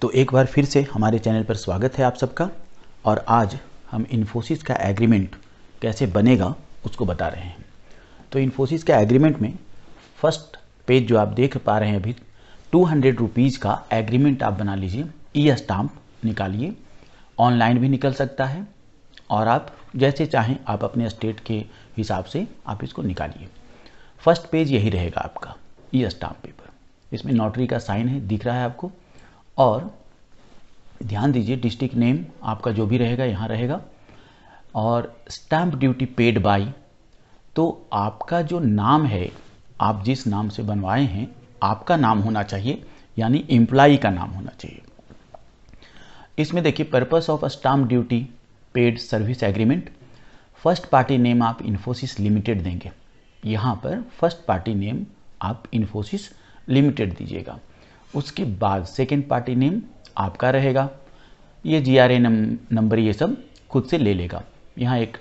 तो एक बार फिर से हमारे चैनल पर स्वागत है आप सबका और आज हम इन्फोसिस का एग्रीमेंट कैसे बनेगा उसको बता रहे हैं तो इन्फोसिस का एग्रीमेंट में फर्स्ट पेज जो आप देख पा रहे हैं अभी टू हंड्रेड रुपीज़ का एग्रीमेंट आप बना लीजिए ई स्टाम्प निकालिए ऑनलाइन भी निकल सकता है और आप जैसे चाहें आप अपने स्टेट के हिसाब से आप इसको निकालिए फर्स्ट पेज यही रहेगा आपका ई स्टाम्प पेपर इसमें नोटरी का साइन है दिख रहा है आपको और ध्यान दीजिए डिस्ट्रिक्ट नेम आपका जो भी रहेगा यहाँ रहेगा और स्टैम्प ड्यूटी पेड बाय तो आपका जो नाम है आप जिस नाम से बनवाए हैं आपका नाम होना चाहिए यानी एम्प्लाई का नाम होना चाहिए इसमें देखिए purpose of a stamp duty paid service agreement first party name आप इन्फोसिस लिमिटेड देंगे यहाँ पर फर्स्ट पार्टी नेम आप इन्फोसिस लिमिटेड दीजिएगा उसके बाद सेकेंड पार्टी नेम आपका रहेगा ये जी आर ए नंबर ये सब खुद से ले लेगा यहाँ एक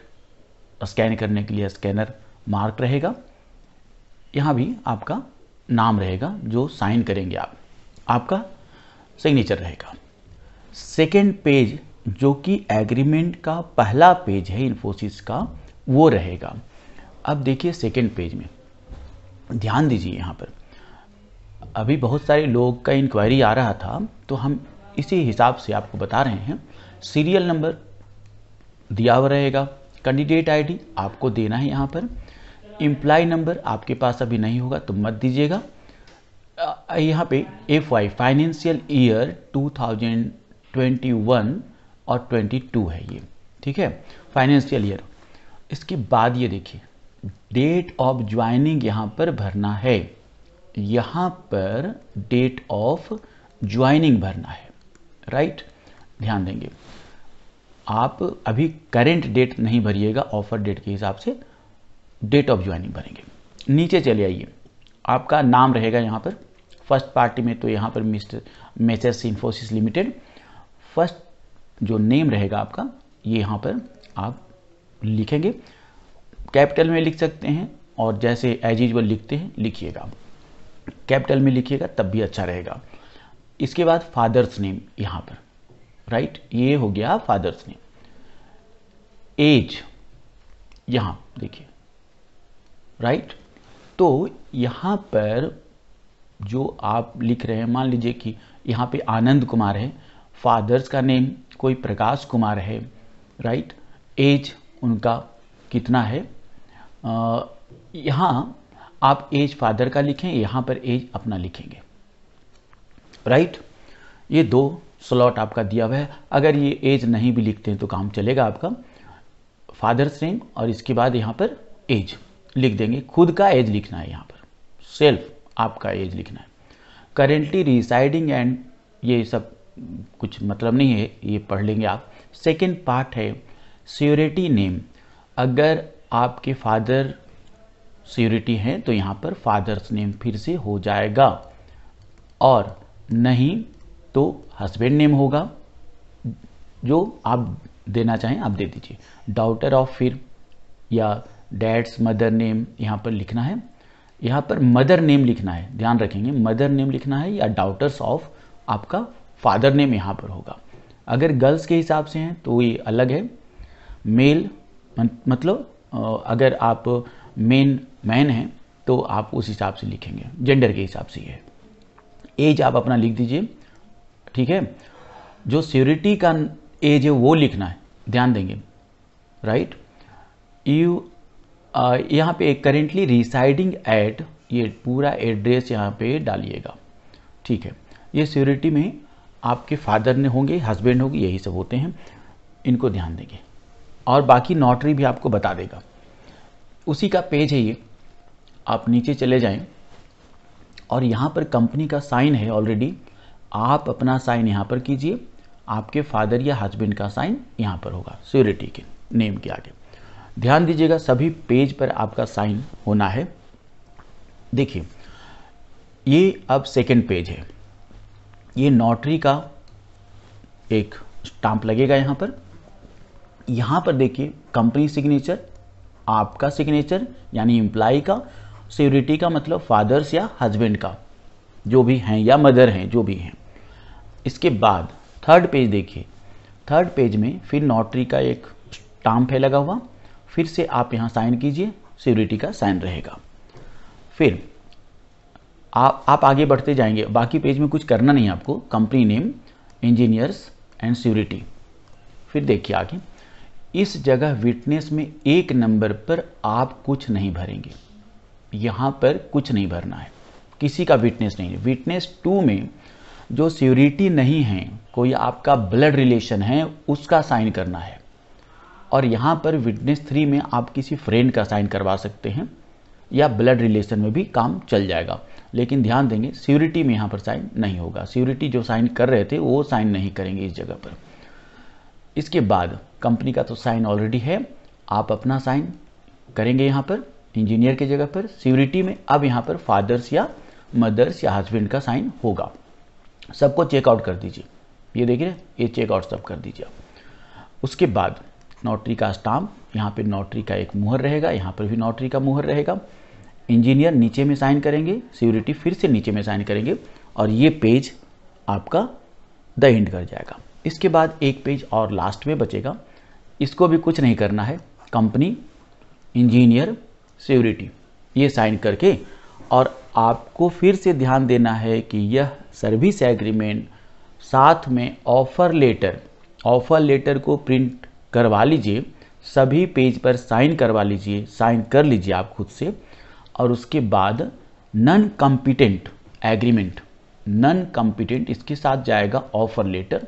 स्कैन करने के लिए स्कैनर मार्क रहेगा यहाँ भी आपका नाम रहेगा जो साइन करेंगे आप आपका सिग्नेचर रहेगा सेकेंड पेज जो कि एग्रीमेंट का पहला पेज है इन्फोसिस का वो रहेगा अब देखिए सेकेंड पेज में ध्यान दीजिए यहाँ पर अभी बहुत सारे लोग का इंक्वायरी आ रहा था तो हम इसी हिसाब से आपको बता रहे हैं सीरियल नंबर दिया हुआ रहेगा कैंडिडेट आईडी आपको देना है यहाँ पर इम्प्लाई नंबर आपके पास अभी नहीं होगा तो मत दीजिएगा यहाँ पे एफ वाई फाइनेंशियल ईयर 2021 और 22 है ये ठीक है फाइनेंशियल ईयर इसके बाद ये देखिए डेट ऑफ ज्वाइनिंग यहाँ पर भरना है यहाँ पर डेट ऑफ ज्वाइनिंग भरना है राइट ध्यान देंगे आप अभी करेंट डेट नहीं भरिएगा ऑफर डेट के हिसाब से डेट ऑफ ज्वाइनिंग भरेंगे नीचे चले आइए आपका नाम रहेगा यहाँ पर फर्स्ट पार्टी में तो यहां पर mister messrs Infosys limited first जो नेम रहेगा आपका ये यहां पर आप लिखेंगे कैपिटल में लिख सकते हैं और जैसे एज यूजल लिखते हैं लिखिएगा आप कैपिटल में लिखिएगा तब भी अच्छा रहेगा इसके बाद फादर्स नेम यहां पर राइट ये हो गया फादर्स नेम एज यहां देखिए राइट तो यहां पर जो आप लिख रहे हैं मान लीजिए कि यहां पे आनंद कुमार है फादर्स का नेम कोई प्रकाश कुमार है राइट एज उनका कितना है यहां आप एज फादर का लिखें यहाँ पर एज अपना लिखेंगे राइट ये दो स्लॉट आपका दिया हुआ है अगर ये एज नहीं भी लिखते हैं तो काम चलेगा आपका फादर्स नेम और इसके बाद यहाँ पर एज लिख देंगे खुद का एज लिखना है यहाँ पर सेल्फ आपका एज लिखना है करेंटली रिसाइडिंग एंड ये सब कुछ मतलब नहीं है ये पढ़ लेंगे आप सेकेंड पार्ट है स्योरिटी नेम अगर आपके फादर सियोरिटी है तो यहाँ पर फादर्स नेम फिर से हो जाएगा और नहीं तो हस्बैंड नेम होगा जो आप देना चाहें आप दे दीजिए डाउटर ऑफ फिर या डैड्स मदर नेम यहाँ पर लिखना है यहाँ पर मदर नेम लिखना है ध्यान रखेंगे मदर नेम लिखना है या डाउटर्स ऑफ आपका फादर नेम यहाँ पर होगा अगर गर्ल्स के हिसाब से हैं तो ये अलग है मेल मतलब अगर आप मेन मैन है तो आप उस हिसाब से लिखेंगे जेंडर के हिसाब से ये एज आप अपना लिख दीजिए ठीक है जो स्योरिटी का एज है वो लिखना है ध्यान देंगे राइट यू uh, यहाँ पे करेंटली रिसाइडिंग एट ये पूरा एड्रेस यहाँ पे डालिएगा ठीक है ये स्योरिटी में आपके फादर ने होंगे हस्बैंड होंगे यही सब होते हैं इनको ध्यान देंगे और बाकी नोटरी भी आपको बता देगा उसी का पेज है ये आप नीचे चले जाएं और यहाँ पर कंपनी का साइन है ऑलरेडी आप अपना साइन यहाँ पर कीजिए आपके फादर या हस्बैंड का साइन यहाँ पर होगा स्योरिटी के नेम के आगे ध्यान दीजिएगा सभी पेज पर आपका साइन होना है देखिए ये अब सेकेंड पेज है ये नोटरी का एक स्टाम्प लगेगा यहाँ पर यहाँ पर देखिए कंपनी सिग्नेचर आपका सिग्नेचर यानी इम्प्लाई का सिक्योरिटी का मतलब फादर्स या हस्बैंड का जो भी हैं या मदर हैं जो भी हैं इसके बाद थर्ड पेज देखिए थर्ड पेज में फिर नोटरी का एक स्टाम्प है लगा हुआ फिर से आप यहाँ साइन कीजिए सिक्योरिटी का साइन रहेगा फिर आप आप आगे बढ़ते जाएंगे बाकी पेज में कुछ करना नहीं आपको company name engineers and security फिर देखिए आगे इस जगह विटनेस में एक नंबर पर आप कुछ नहीं भरेंगे यहाँ पर कुछ नहीं भरना है किसी का विटनेस नहीं है विटनेस टू में जो स्योरिटी नहीं है कोई आपका ब्लड रिलेशन है उसका साइन करना है और यहाँ पर विटनेस थ्री में आप किसी फ्रेंड का साइन करवा सकते हैं या ब्लड रिलेशन में भी काम चल जाएगा लेकिन ध्यान देंगे स्योरिटी में यहाँ पर साइन नहीं होगा स्योरिटी जो साइन कर रहे थे वो साइन नहीं करेंगे इस जगह पर इसके बाद कंपनी का तो साइन ऑलरेडी है आप अपना साइन करेंगे यहाँ पर इंजीनियर की जगह पर सिक्योरिटी में अब यहाँ पर फादर्स या मदर्स या हस्बैंड का साइन होगा सबको चेकआउट कर दीजिए ये देखिए ये चेकआउट सब कर दीजिए आप उसके बाद नोटरी का स्टाम्प यहाँ पर नोटरी का एक मुहर रहेगा यहाँ पर भी नोटरी का मुहर रहेगा इंजीनियर नीचे में साइन करेंगे सिक्योरिटी फिर से नीचे में साइन करेंगे और ये पेज आपका द एंड कर जाएगा इसके बाद एक पेज और लास्ट में बचेगा इसको भी कुछ नहीं करना है कंपनी इंजीनियर सिक्योरिटी ये साइन करके और आपको फिर से ध्यान देना है कि यह सर्विस एग्रीमेंट साथ में ऑफ़र लेटर ऑफ़र लेटर को प्रिंट करवा लीजिए सभी पेज पर साइन करवा लीजिए साइन कर लीजिए आप खुद से और उसके बाद non competent agreement non competent इसके साथ जाएगा ऑफ़र लेटर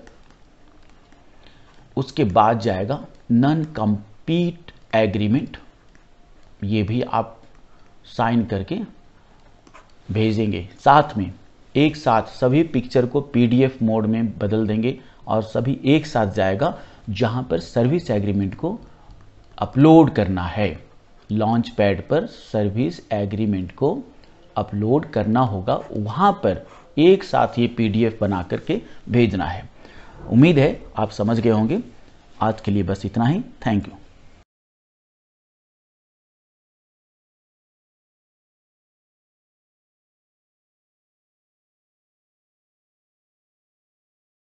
उसके बाद जाएगा नन कम्पीट एग्रीमेंट ये भी आप साइन करके भेजेंगे साथ में एक साथ सभी पिक्चर को पीडीएफ मोड में बदल देंगे और सभी एक साथ जाएगा जहां पर सर्विस एग्रीमेंट को अपलोड करना है लॉन्च पैड पर सर्विस एग्रीमेंट को अपलोड करना होगा वहां पर एक साथ ये पीडीएफ बना करके भेजना है उम्मीद है आप समझ गए होंगे आज के लिए बस इतना ही थैंक यू